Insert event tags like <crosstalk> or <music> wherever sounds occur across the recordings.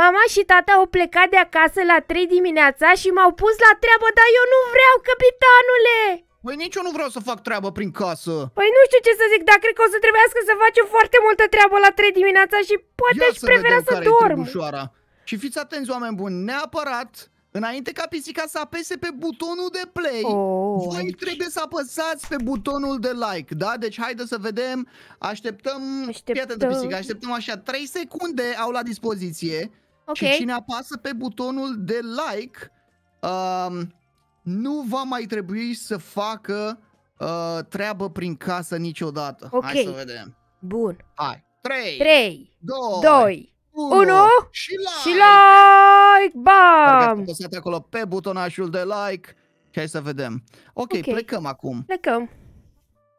Mama și tata au plecat de acasă la 3 dimineața și m-au pus la treabă, dar eu nu vreau, capitanule! Păi nici eu nu vreau să fac treabă prin casă. Păi nu știu ce să zic, dar cred că o să trebuiască să facem foarte multă treabă la 3 dimineața și poate Ia aș să prefera să dorm. Și fiți atenți, oameni buni, neapărat Înainte ca pisica să apese pe butonul de play, oh, voi aici. trebuie să apăsați pe butonul de like, da? Deci haide să vedem, așteptăm, așteptăm. fii atentă pisica, așteptăm așa, 3 secunde au la dispoziție Okay. Și cine apasă pe butonul de like um, nu va mai trebui să facă uh, treabă prin casă niciodată. Okay. Hai să vedem. Bun. Hai. 3, 3 2, 2 1, 1 și like! Și like! Bam! Apăsați acolo pe butonașul de like și hai să vedem. Ok, okay. plecăm acum. Plecăm.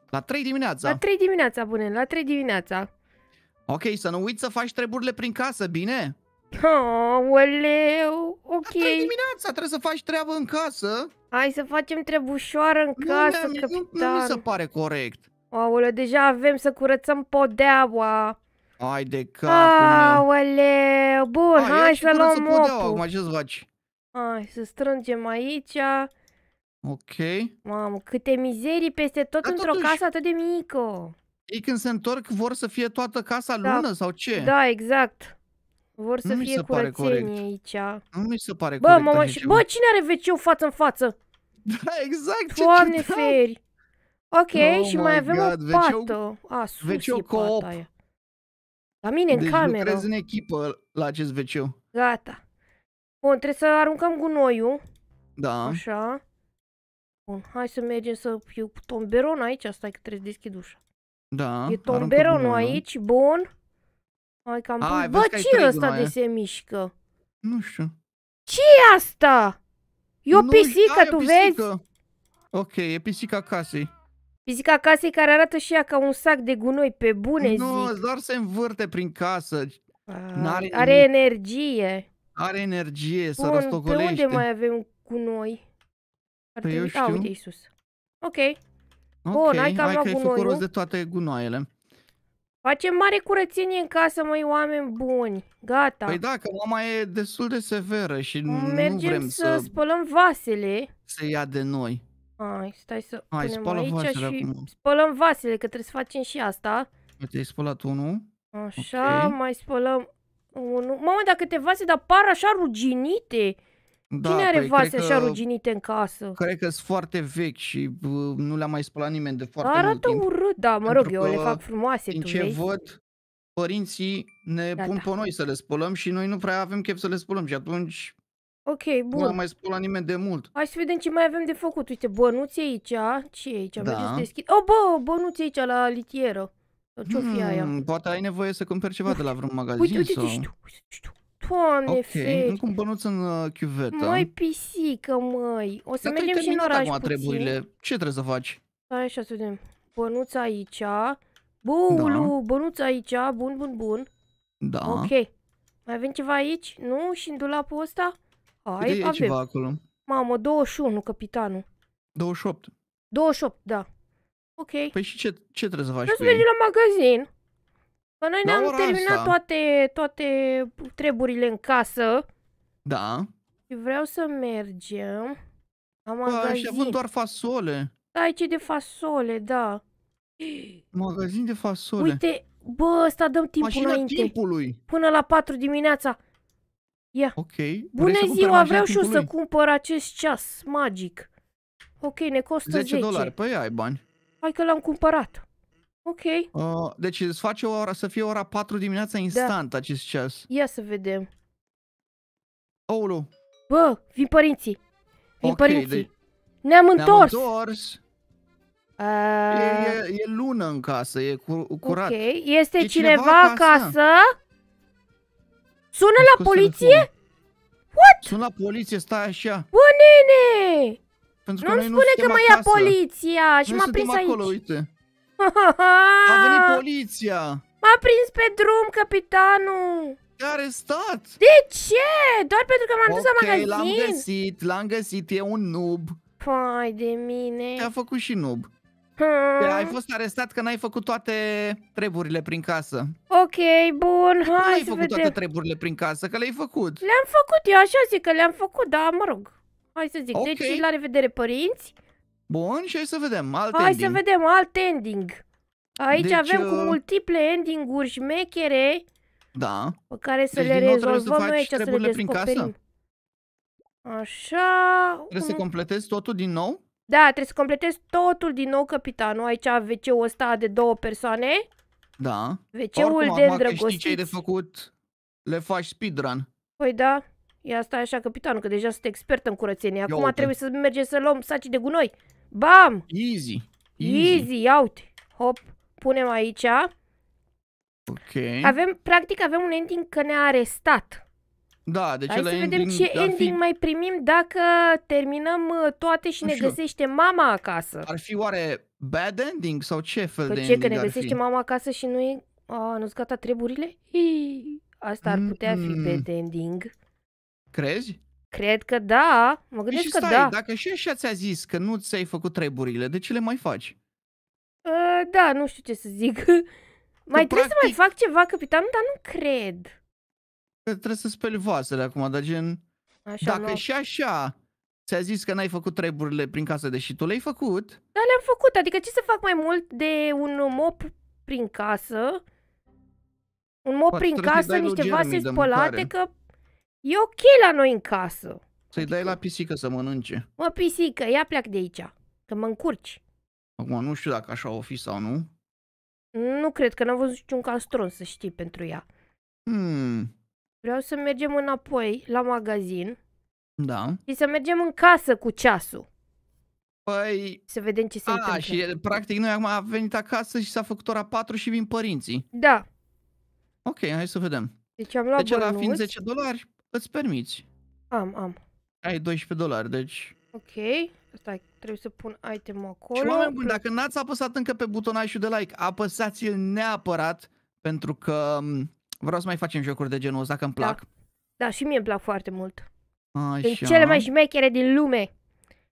La 3 dimineața. La 3 dimineața, bune, la 3 dimineața. Ok, să nu uiți să faci treburile prin casă, bine? Aoleu, ok. Asta e dimineața, trebuie să faci treabă în casă. Hai să facem trebușoară în casă, nu, capitan. Nu, nu mi se pare corect. Aoleu, deja avem să curățăm podeaua. Ai de capul Aoleu, bun, A, hai să luăm mopul. Acum ce faci? Hai să strângem aici. Ok. Mamă, câte mizerii peste tot într-o casă atât de mică. Ei când se întorc vor să fie toată casa da. lună sau ce? Da, exact. Vor să nu fie se pare corect. aici. Nu mi se pare bă, corect mama, și... Bă, cine are wc față în față? <laughs> Da, exact. Doamne ce feri. Ok, oh și mai avem God. o pată. A, sus La mine, deci în cameră. Deci în echipă la acest wc Gata. Bun, trebuie să aruncăm gunoiul. Da. Așa. Bun, hai să mergem să... E tomberon aici, stai că trebuie să deschid ușa. Da. E tomberonul aici, bun. Hai că am pus... Ai, Bă, ce e ăsta de se mișcă? Nu știu. ce e asta? E o nu pisică, știu, da, tu pisică. vezi? Ok, e pisica casei. Pisica casei care arată și ea ca un sac de gunoi, pe bune nu, zic. doar se învârte prin casă. Ah, are, are energie. Are energie, să rostogolește. unde mai avem gunoi? păi eu știu. A, uite, sus. Ok. Ok. Bun, hai că am hai luat că gunoiul. de toate gunoaiele. Facem mare curățenie în casă, măi, oameni buni. Gata. Păi da, că mama e destul de severă și Mergem nu vrem să... să spălăm vasele. Să ia de noi. Hai, stai să Hai, punem aici vasele și acum. spălăm vasele, că trebuie să facem și asta. Uite, păi ai spălat unul. Așa, okay. mai spălăm unul. Mamă, dacă te vase, dar par așa ruginite. Da, Cine are păi, vase așa ruginite în casă? Cred că sunt foarte vechi și bă, nu le-a mai spălat nimeni de foarte Arată mult timp. Arată urât, da, mă rog, eu le fac frumoase. Din tu ce vezi? văd, părinții ne da, pun da. pe noi să le spălăm și noi nu prea avem chef să le spălăm și atunci Ok, bun. Nu am mai spălat nimeni de mult. Hai să vedem ce mai avem de făcut. Uite, bănuți aici. Ce e aici? Da. să deschid. Oh, bă, bănuți aici la litieră. Ce-o fi hmm, aia? Poate ai nevoie să cumperi ceva de la vreun magazin uite, uite, sau... Uite, știu, uite, știu. Doamne okay. Ok, încă un bănuț în uh, chiuvetă. Măi, pisică, măi. O să mergem și în oraș puțin. treburile. Ce trebuie să faci? Hai așa să vedem. Bănuț aici. Bulu, da. bănuț aici. Bun, bun, bun. Da. Ok. Mai avem ceva aici? Nu? Și în dulapul ăsta? Hai, Uite, avem. ceva acolo. Mamă, 21, capitanul. 28. 28, da. Ok. Păi și ce, ce trebuie să faci Trebuie să mergem la magazin. Că noi ne-am terminat asta. toate, toate treburile în casă. Da. Și vreau să mergem. Am magazin. Și având doar fasole. Da, aici e de fasole, da. <gasps> Magazin de fasole. Uite, bă, ăsta dăm timp Mașina înainte. timpului. Până la 4 dimineața. Ia. Ok. Bună ziua, vreau și eu să cumpăr acest ceas magic. Ok, ne costă 10. 10 dolari, păi ai bani. Hai că l-am cumpărat. Ok. Uh, deci îți face o ora, să fie ora 4 dimineața da. instant da. acest ceas. Ia să vedem. Oulu. Bă, vin părinții. Vin okay, părinții. De... Deci ne-am întors. Ne-am întors. Uh... E, e, e lună în casă, e cu, curat. Ok, este e cineva, acasă? acasă? Sună la poliție? What? Sună la poliție, stai așa. Bă, nene! Pentru că nu-mi spune nu că mă ia poliția și m-a prins acolo, aici. Acolo, uite. A venit <laughs> poliția! M-a prins pe drum, capitanul! Te-a arestat! De ce? Doar pentru că m-am okay, dus la magazin? l-am găsit, l-am găsit, e un noob! Pai de mine! Te-a făcut și noob! Hmm. Ai fost arestat că n-ai făcut toate treburile prin casă Ok, bun, hai ai făcut vedem. toate treburile prin casă, că le-ai făcut Le-am făcut, eu așa zic că le-am făcut, da, mă rog Hai să zic, deci, okay. deci la revedere părinți Bun, și hai să vedem. Alt hai ending. să vedem alt ending. Aici deci, avem cu uh, multiple ending-uri șmechere da. pe care să deci, le rezolvăm noi aici, să le descoperim. Prin casă? Așa... Trebuie un... să completezi totul din nou? Da, trebuie să completezi totul din nou, capitanul. Aici WC-ul ăsta de două persoane. Da. WC-ul de îndrăgostiți. știi ce ai de făcut, le faci speedrun. Păi da. Ia stai așa, capitan, că deja sunt expert în curățenie. Acum trebuie să mergem să luăm saci de gunoi. Bam! Easy. Easy, Easy ia uite. Hop, punem aici. Ok. Avem, practic avem un ending că ne-a arestat. Da, deci Hai să vedem ending ce ending fi... mai primim dacă terminăm uh, toate și nu ne știu. găsește mama acasă. Ar fi oare bad ending sau ce fel păi de ce, ending că ne găsește fi? mama acasă și nu i A, nu-ți gata treburile? Hii. Asta ar putea mm -mm. fi bad ending. Crezi? Cred că da, mă păi gândesc stai, că da. dacă și așa ți-a zis că nu ți-ai făcut treburile, de ce le mai faci? Uh, da, nu știu ce să zic. <laughs> Că mai practic... trebuie să mai fac ceva, capitan, dar nu cred. Că trebuie să speli vasele acum, dar gen... Așa dacă nu. și așa ți-a zis că n-ai făcut treburile prin casă, deși tu le-ai făcut... Da, le-am făcut, adică ce să fac mai mult de un mop prin casă? Un mop Poate prin casă, niște vase spălate, că E ok la noi în casă. Să-i dai adică la pisică să mănânce. Mă, pisică, ia pleacă de aici, că mă încurci. Acum nu știu dacă așa o fi sau nu. Nu cred că n-am văzut niciun castron, să știi, pentru ea. Hmm. Vreau să mergem înapoi la magazin. Da. Și să mergem în casă cu ceasul. Păi... Să vedem ce se a, întâmplă. și practic noi acum am venit acasă și s-a făcut ora 4 și vin părinții. Da. Ok, hai să vedem. Deci am luat deci, la fiind 10 dolari, Îți permiți. Am, am. Ai 12 dolari, deci... Ok. Stai, trebuie să pun itemul acolo. Și oameni buni, dacă n-ați apăsat încă pe butonajul de like, apăsați-l neapărat, pentru că vreau să mai facem jocuri de genul ăsta, că îmi da. plac. Da, da și mie îmi plac foarte mult. Așa. Sunt cele mai șmechere din lume.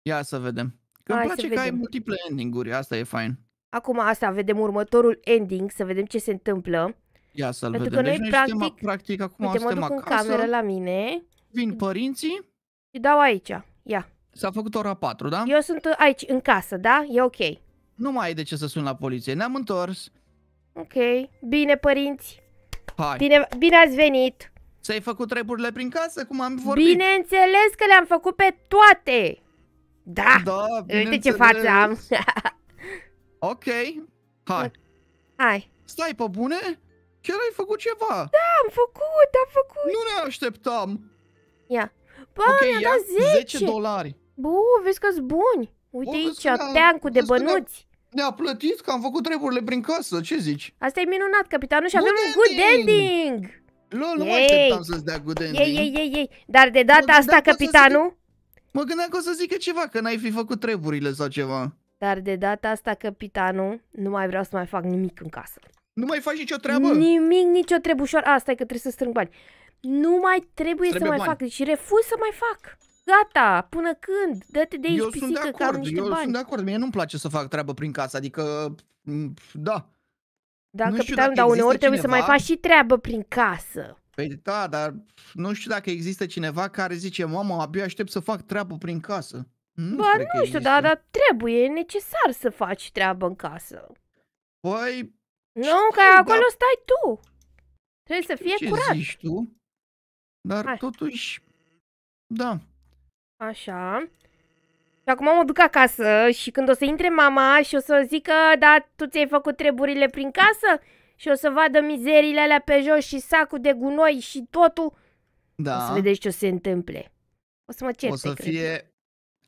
Ia să vedem. Că îmi place că vedem. ai multiple ending-uri, asta e fain. Acum asta, vedem următorul ending, să vedem ce se întâmplă. Ia să Pentru vedem. Că noi, deci noi practic, suntem, practic acum uite, suntem mă duc acasă, în cameră la mine. Vin părinții. Și dau aici. Ia. S-a făcut ora 4, da? Eu sunt aici, în casă, da? E ok. Nu mai ai de ce să sun la poliție. Ne-am întors. Ok. Bine, părinți. Hai. Bine, bine ați venit. Ți-ai făcut treburile prin casă, cum am vorbit? Bineînțeles că le-am făcut pe toate. Da. Da, Uite ce față am. <laughs> ok. Hai. Hai. Stai pe bune? Chiar ai făcut ceva! Da, am făcut, am făcut! Nu ne așteptam! Ia! Bă, okay, mi-a dat 10. 10 dolari! Bă, vezi că-s buni! Uite Bă, aici, teancul de bănuți! Ne-a plătit că am făcut treburile prin casă, ce zici? Asta e minunat, capitanul, și good avem ending! un good ending! Lol, nu mă așteptam să-ți dea good ending. Ei, ei, ei, ei. Dar de data asta, capitanul... Zică... Mă gândeam că o să zică ceva, că n-ai fi făcut treburile sau ceva. Dar de data asta, capitanul, nu mai vreau să mai fac nimic în casă. Nu mai faci nicio treabă? Nimic, nicio trebușoară. Asta e că trebuie să strâng bani. Nu mai trebuie, trebuie să mai fac. Și refuz să mai fac. Gata, până când? Dă-te de aici, eu pisică, sunt de acord, că am niște eu bani. sunt de acord, mie nu-mi place să fac treabă prin casă, adică, mm, da. Da, nu capitan, dar uneori trebuie cineva... să mai faci și treabă prin casă. Păi da, dar nu știu dacă există cineva care zice, „Mamă, abia aștept să fac treabă prin casă. Nu ba, nu știu, dar, da, trebuie, e necesar să faci treabă în casă. Păi, nu, că da. acolo stai tu. Trebuie să fie ce curat. zici tu, dar Hai. totuși, da. Așa. Și acum mă duc acasă și când o să intre mama și o să zică, da, tu ți-ai făcut treburile prin casă și o să vadă mizerile alea pe jos și sacul de gunoi și totul, da. o să vedeți ce o să se întâmple. O să mă certe, O să cred. fie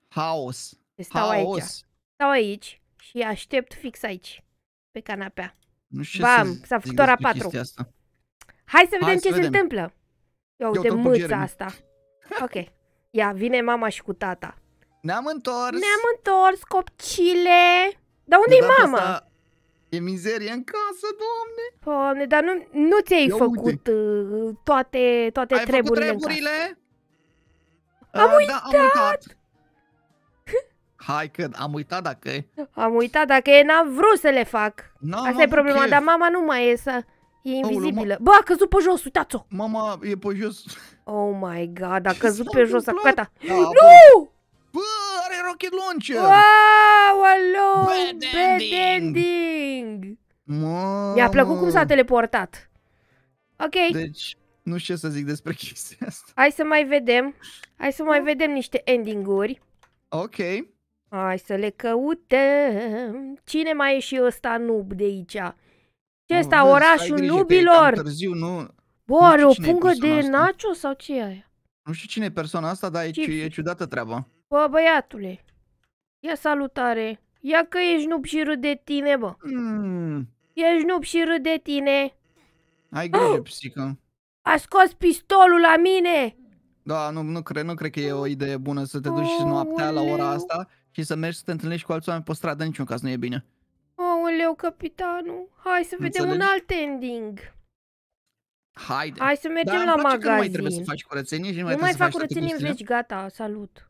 haos. Deci stau haos. aici. Stau aici și aștept fix aici, pe canapea. Nu știu Bam, s-a făcut ora 4. Hai să vedem Hai să ce vedem. se întâmplă. Ia uite mâța asta. Ok. Ia, vine mama și cu tata. Ne-am întors. Ne-am întors, copcile. Dar unde e mama? Asta... E mizerie în casă, doamne. Doamne, dar nu, nu ți-ai făcut uite. Uh, toate, toate Ai treburile făcut treburile? În casă. Am uh, uitat. Da, am uitat. Hai că am uitat dacă e. Am uitat dacă e, n-am vrut să le fac. Asta e problema, chef. dar mama nu mai e să... E invizibilă. Bă, a căzut pe jos, uitați-o! Mama, e pe jos. Oh my god, a căzut pe jos, acum gata. Da, nu! Bă, are rocket launcher! Wow, alo! Bad ending! Mi-a plăcut cum s-a teleportat. Ok. Deci, nu știu ce să zic despre chestia asta. Hai să mai vedem. Hai să mai da. vedem niște endinguri. Ok. Hai să le căutăm. Cine mai e și ăsta nub de aici? Ce ăsta, orașul nubilor? Târziu, nu... Bă, are o pungă de asta. nacho sau ce e aia? Nu știu cine e persoana asta, dar ce e, e ciudată treaba. Bă, băiatule, ia salutare. Ia că ești nub și râd de tine, bă. Mm. Ești nub și râd de tine. Ai grijă, oh! <gasps> psică. A scos pistolul la mine! Da, nu, nu cred, nu cred că e o idee bună să te duci oh, noaptea la ora asta și să mergi să te întâlnești cu alți oameni pe stradă, niciun caz nu e bine. Aoleu, capitanul, hai să vedem Înțelegi? un alt ending. Haide. Hai să mergem Dar la magazin. nu mai trebuie să faci curățenie și nu, nu mai, mai fac curățenie în veci, gata, salut.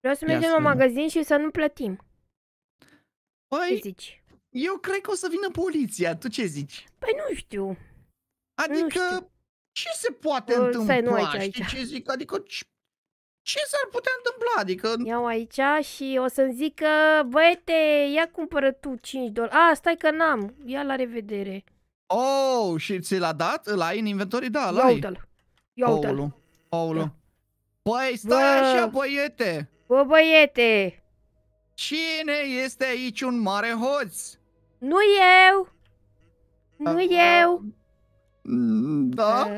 Vreau să mergem Ia la magazin și să nu plătim. Păi, ce zici? eu cred că o să vină poliția, tu ce zici? Păi nu știu. Adică, nu știu. ce se poate întâmpla? Aici, aici. Știi ce zic? Adică, ce s-ar putea întâmpla? Adică... Iau aici și o să-mi zic că, băiete, ia cumpără tu 5 dolari. A, stai că n-am. Ia la revedere. Oh, și ți l-a dat? La ai în inventorii? Da, l-ai. Ia uite-l. Ia uite-l. Paulu. Păi stai Bă. așa, băiete. Bă, băiete. Cine este aici un mare hoț? Nu eu. Nu A... eu. Mm, da? A...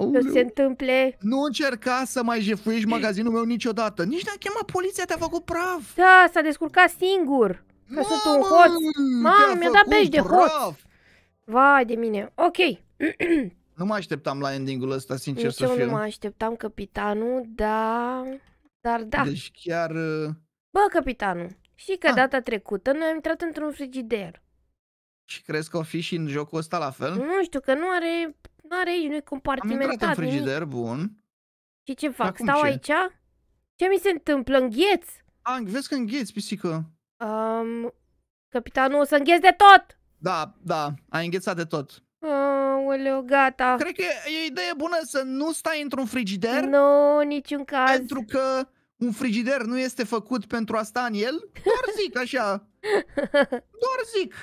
Aoleu, să se întâmple. Nu încerca să mai jefuiești <clears throat> magazinul meu niciodată. Nici n-a chemat poliția, te-a făcut praf. Da, s-a descurcat singur. Că Mamă, sunt un hoț. Mamă, mi-a dat pești de hoț. Vai de mine. Ok. <clears throat> nu mă așteptam la endingul ăsta, sincer Nici să fiu. nu mă așteptam, capitanul, da... Dar da. Deci chiar... Uh, Bă, capitanul, Și că ah. data trecută noi am intrat într-un frigider. Și crezi că o fi și în jocul ăsta la fel? Nu știu, că nu are nu are aici, nu-i compartimentat. Am în frigider, nimic. bun. Și ce fac? Acum Stau ce? aici? Ce mi se întâmplă? Îngheț? A, vezi că îngheț, pisică. Um, capitanul, o să îngheț de tot! Da, da, ai înghețat de tot. Aoleu, gata. Cred că e o idee bună să nu stai într-un frigider. Nu, no, niciun caz. Pentru că un frigider nu este făcut pentru a sta în el. Doar zic așa. <laughs> Doar zic.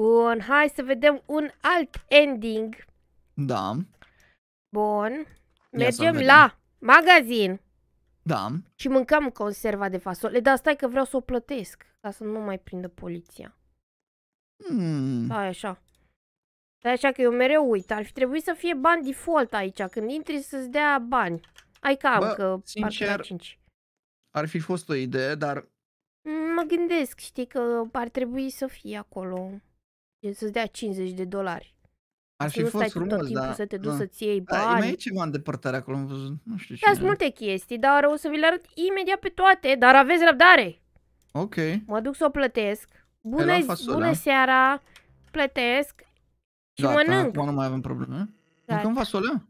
Bun, hai să vedem un alt ending. Da. Bun. Mergem la magazin. Da. Și mâncăm conserva de fasole. Dar stai că vreau să o plătesc ca să nu mai prindă poliția. Hmm. Stai așa. Stai așa că eu mereu uit. Ar fi trebuit să fie bani default aici. Când intri să-ți dea bani. Ai cam Bă, că sincer, 5. ar fi fost o idee, dar... Mă gândesc, știi, că ar trebui să fie acolo. Gen să-ți dea 50 de dolari. Ar fi fost frumos, dar... să te duci da. să-ți iei bani. Da, mai e ceva îndepărtare acolo, am văzut, nu știu ce. Sunt multe chestii, dar o să vi le arăt imediat pe toate, dar aveți răbdare. Ok. Mă duc să o plătesc. Bună, bună seara, plătesc și da, mănânc. Da, nu mai avem probleme. Da. Mâncăm da. fasole?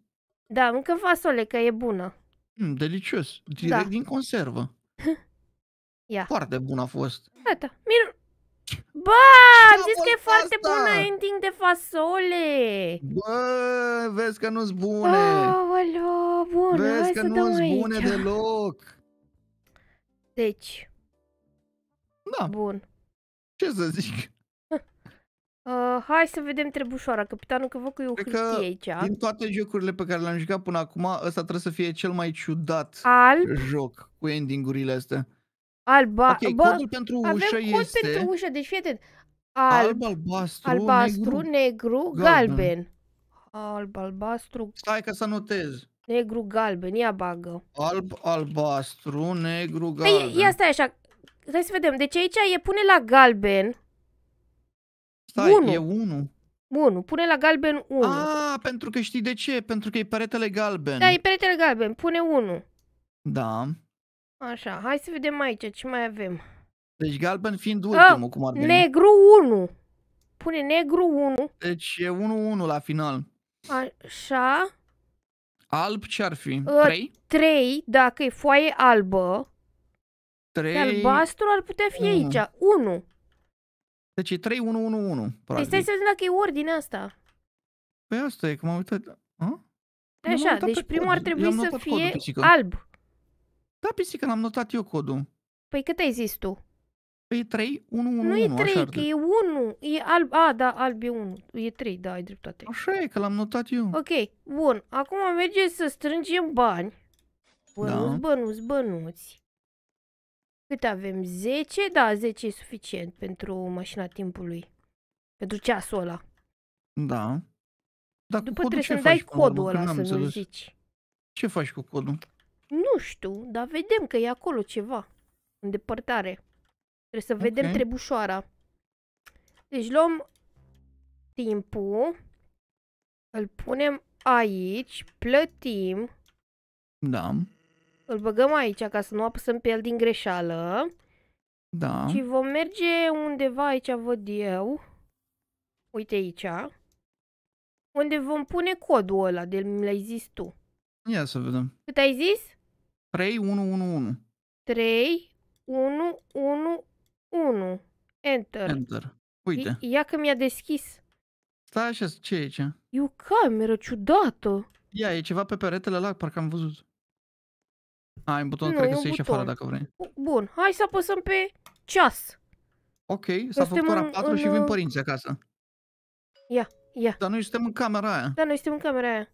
Da, mâncăm fasole, că e bună. Mm, delicios, da. direct da. din conservă. <laughs> Ia. Foarte bun a fost. Gata, minun Bă, am zis că e foarte bună ending de fasole. Bă, vezi că nu-s bune. Oh, bun, vezi că nu-s bune deloc. Deci. Da. Bun. Ce să zic? <laughs> Uh, hai să vedem trebușoara, capitanul că văd că e o Cred hârtie aici. Din toate jocurile pe care le-am jucat până acum, ăsta trebuie să fie cel mai ciudat Alb. joc cu endingurile astea. Alba... okay, Bă, codul pentru avem ușă cod este... pentru ușă, deci fii atent. Alb, alb albastru, albastru, negru, negru galben. galben. Alb, albastru... Stai ca să notez. Negru, galben, ia bagă. Alb, albastru, negru, galben. Păi, ia stai așa. Hai să vedem. Deci aici e pune la galben. Stai, unu. e 1. 1. Pune la galben 1. Ah, pentru că știi de ce? Pentru că e peretele galben. Da, e peretele galben. Pune 1. Da. Așa, hai să vedem aici ce mai avem. Deci galben fiind ah, ultimul, A, cum ar veni. Negru 1. Pune negru 1. Deci e 1-1 la final. Așa. Alb ce ar fi? 3? Ă, 3, dacă e foaie albă. 3... albastru ar putea fi 1. aici. 1. Deci e 3-1-1-1. Păi stai să vedem dacă e ordine asta. Păi asta e, că m-am uitat... A? Așa, deci primul ar trebui să fie codul, alb. Da, pisică, l-am notat eu codul. Păi cât ai zis tu? Păi e 3, 1, 1, Nu 1, e 3, că e 1. E alb, a, da, alb e 1. E 3, da, ai dreptate. Așa e, că l-am notat eu. Ok, bun. Acum merge să strângem bani. Bănuți, da. bănuți, bănuți. Cât avem? 10? Da, 10 e suficient pentru mașina timpului. Pentru ceasul ăla. Da. Dar După trebuie să-mi dai codul ăla să nu zici. Ce faci cu codul? Nu știu, dar vedem că e acolo ceva. Îndepărtare. Trebuie să vedem okay. trebușoara. Deci luăm timpul, îl punem aici, plătim. Da. Îl băgăm aici ca să nu apăsăm pe el din greșeală. Da. Și vom merge undeva aici, văd eu. Uite aici. Unde vom pune codul ăla de mi l-ai zis tu. Ia să vedem. Cât ai zis? 3, 1, 1, 1. 3, 1, 1, 1. Enter. Enter. Uite. I- ia că mi-a deschis. Stai da, așa, ce e aici? E o cameră ciudată. Ia, e ceva pe peretele ăla, parcă am văzut. Ai un buton, nu, cred că se ieși afară dacă vrei. Bun, hai să apăsăm pe ceas. Ok, s-a făcut ora 4 în, și vin uh, părinții acasă. Ia, ia. Dar noi suntem în camera aia. Da, noi suntem în camera aia.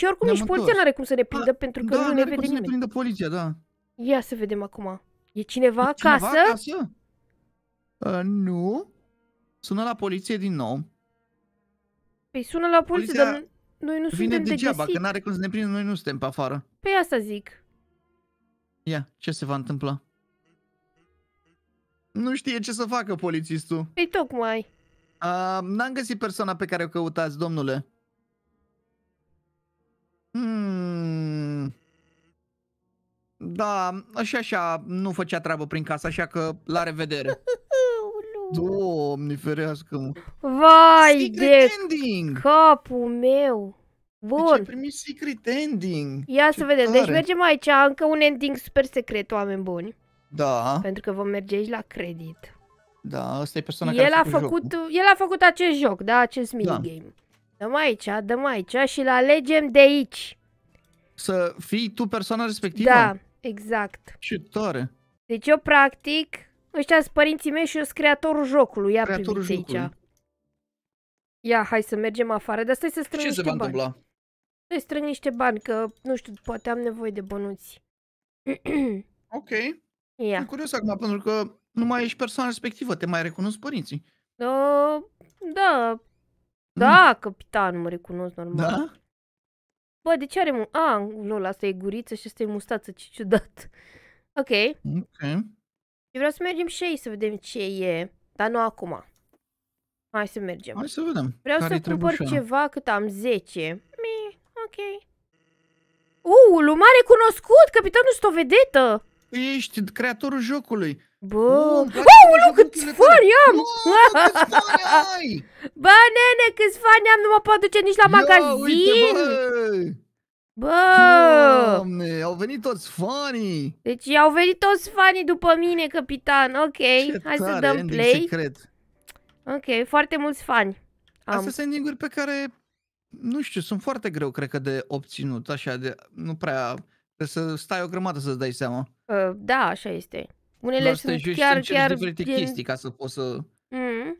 Și oricum nici poliția nu are cum să ne prindă, da, pentru că da, nu ne vede nimeni. Da, prindă poliția, da. Ia să vedem acum. E cineva e acasă? Cineva acasă? Uh, nu. Sună la poliție din nou. Păi sună la poliție, poliția dar noi nu vine suntem degeaba, de găsit. că n-are cum să ne prindă, noi nu suntem pe afară. Păi asta zic. Ia, ce se va întâmpla? Nu știe ce să facă polițistul. Păi tocmai. Uh, N-am găsit persoana pe care o căutați, domnule. Hmm. Da, și așa nu făcea treabă prin casă, așa că la revedere. <laughs> Doamne ferească mă Vai secret de ending. capul meu. Bun. Deci primit secret ending. Ia Ce să vedem. Deci tare. Deci mergem aici, încă un ending super secret, oameni buni. Da. Pentru că vom merge aici la credit. Da, ăsta e persoana el care a făcut, făcut El a făcut acest joc, da, acest da. minigame. Da. Dăm aici, dăm aici și la alegem de aici. Să fii tu persoana respectivă? Da, exact. Ce tare. Deci eu practic, ăștia sunt părinții mei și eu sunt creatorul jocului. Ia creatorul jocului. aici. Ia, hai să mergem afară, dar stai să strâng niște bani. Ce se va întâmpla? Stai strâng niște bani, că, nu știu, poate am nevoie de bănuți. <clears throat> ok. Ia. Sunt curios acum, pentru că nu mai ești persoana respectivă, te mai recunosc părinții. Uh, da, da, mm. capitan, mă recunosc normal. Da? Bă, de ce are... Mu- A, lol, asta e guriță și asta e mustață, ce ciudat. Ok. Ok. Eu vreau să mergem și aici să vedem ce e, dar nu acum. Hai să mergem. Hai să vedem. Vreau Care să cumpăr ceva cât am 10. Mi, ok. Uuu, lumare cunoscut, capitanul este o vedetă. Ești creatorul jocului. Bă, aulu, câți fani am! <laughs> Bă, nene, câți fani am, nu mă pot duce nici la magazin! Bă! Doamne, au venit toți fanii! Deci au venit toți fanii după mine, capitan. Ok, Ce hai tare, să dăm play. Secret. Ok, foarte mulți fani. Am. Astea sunt ending pe care, nu știu, sunt foarte greu, cred că, de obținut. Așa, de, nu prea... Trebuie să stai o grămadă să-ți dai seama. Uh, da, așa este. Unele Dar sunt să chiar, chiar... diferite gen... chestii ca să poți să... Mm.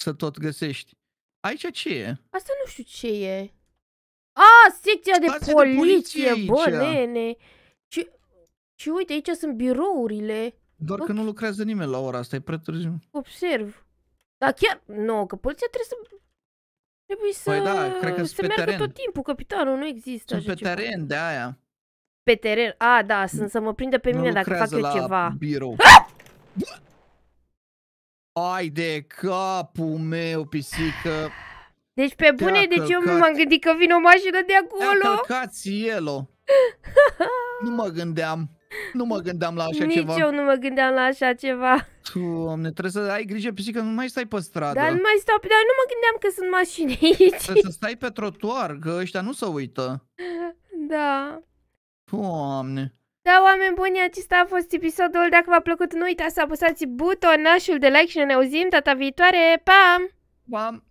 Să tot găsești. Aici ce e? Asta nu știu ce e. A, ah, secția Stația poliție, de poliție bă, nene. Și, și uite, aici sunt birourile. Doar okay. că nu lucrează nimeni la ora asta, e prea târziu. Observ. Dar chiar, nu, no, că poliția trebuie să... Trebuie păi să, păi da, cred că să pe meargă teren. tot timpul, capitanul, nu există sunt așa pe ceva. teren, de aia pe teren. A, da, sunt să mă prindă pe mine dacă fac eu ceva. birou. Ai de capul meu, pisică. Deci pe bune, deci eu m-am gândit că vine o mașină de acolo. Te-a <laughs> Nu mă gândeam. Nu mă gândeam la așa Nici ceva. Nici eu nu mă gândeam la așa ceva. Doamne, trebuie să ai grijă, pisică, nu mai stai pe stradă. Dar nu mai stau, dar nu mă gândeam că sunt mașini aici. Trebuie să stai pe trotuar, că ăștia nu se uită. <laughs> Da. Doamne! Da, oameni buni, acesta a fost episodul. Dacă v-a plăcut, nu uitați să apăsați butonașul de like și ne auzim data viitoare. Pa! Pa!